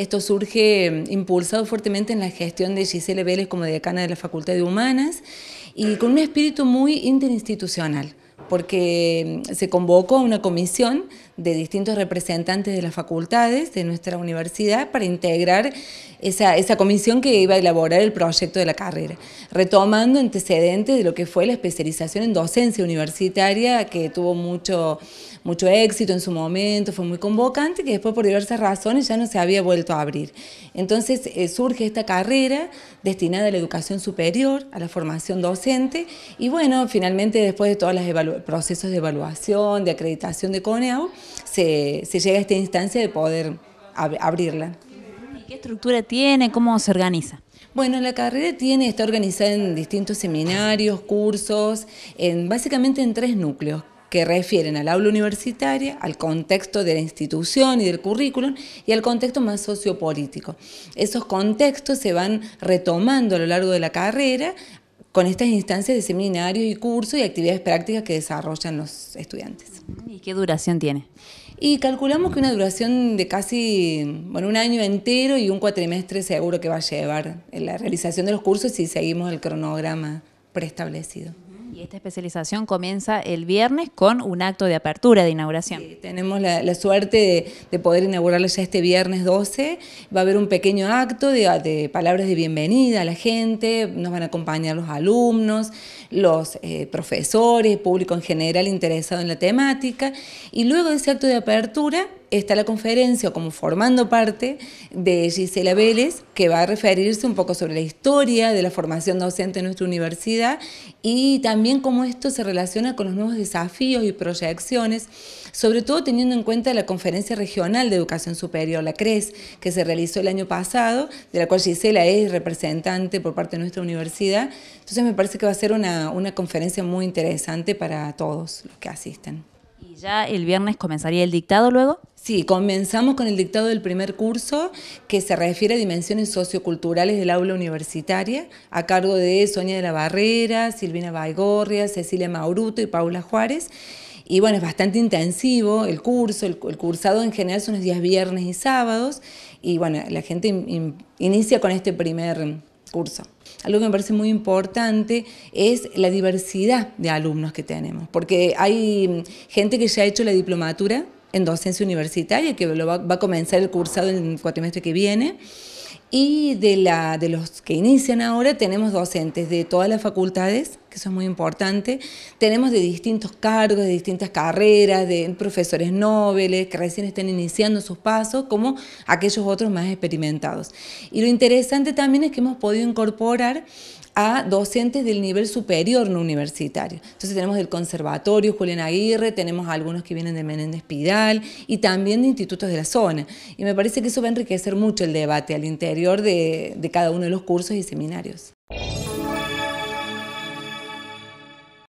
Esto surge mm, impulsado fuertemente en la gestión de Gisele Vélez como decana de la Facultad de Humanas y con un espíritu muy interinstitucional porque mm, se convocó una comisión de distintos representantes de las facultades de nuestra universidad para integrar esa, esa comisión que iba a elaborar el proyecto de la carrera, retomando antecedentes de lo que fue la especialización en docencia universitaria, que tuvo mucho, mucho éxito en su momento, fue muy convocante, que después por diversas razones ya no se había vuelto a abrir. Entonces eh, surge esta carrera destinada a la educación superior, a la formación docente, y bueno, finalmente después de todas las evaluaciones, procesos de evaluación, de acreditación de coneo, se, llega a esta instancia de poder abrirla. ¿Y qué estructura tiene? ¿Cómo se organiza? Bueno, la carrera tiene, está organizada en distintos seminarios, cursos, básicamente en tres núcleos que refieren al aula universitaria, al contexto de la institución y del currículum y al contexto más sociopolítico. Esos contextos se van retomando a lo largo de la carrera con estas instancias de seminarios y cursos y actividades prácticas que desarrollan los estudiantes. ¿Y qué duración tiene? Y calculamos que una duración de casi bueno, un año entero y un cuatrimestre seguro que va a llevar en la realización de los cursos si seguimos el cronograma preestablecido esta especialización comienza el viernes con un acto de apertura, de inauguración. tenemos la, suerte de, poder inaugurarla ya este viernes 12. Va a haber un pequeño acto de, palabras de bienvenida a la gente, nos van a acompañar los alumnos, los eh, profesores, público en general interesado en la temática. Y luego de ese acto de apertura está la conferencia como formando parte de Gisela Vélez, que va a referirse un poco sobre la historia de la formación docente en nuestra universidad y también cómo esto se relaciona con los nuevos desafíos y proyecciones, sobre todo teniendo en cuenta la Conferencia Regional de Educación Superior, la CRES, que se realizó el año pasado, de la cual Gisela es representante por parte de nuestra universidad. Entonces me parece que va a ser una, una conferencia muy interesante para todos los que asisten ya el viernes comenzaría el dictado luego? Sí, comenzamos con el dictado del primer curso que se refiere a dimensiones socioculturales del aula universitaria, a cargo de Sonia de la Barrera, Silvina Baigorria, Cecilia Mauruto y Paula Juárez. Y bueno, es bastante intensivo el curso, el, cursado en general son los días viernes y sábados, y bueno, la gente inicia con este primer curso. Algo que me parece muy importante es la diversidad de alumnos que tenemos, porque hay mm, gente que ya ha hecho la diplomatura en docencia universitaria, que lo va, va a comenzar el cursado en el cuatrimestre que viene, y de, la, de los que inician ahora tenemos docentes de todas las facultades, que eso es muy importante, tenemos de distintos cargos, de distintas carreras, de profesores nobles que recién están iniciando sus pasos, como aquellos otros más experimentados. Y lo interesante también es que hemos podido incorporar a docentes del nivel superior no universitario. Entonces tenemos del Conservatorio Julián Aguirre, tenemos algunos que vienen de Menéndez Pidal y también de institutos de la zona. Y me parece que eso va a enriquecer mucho el debate al interior de cada uno de los cursos y seminarios.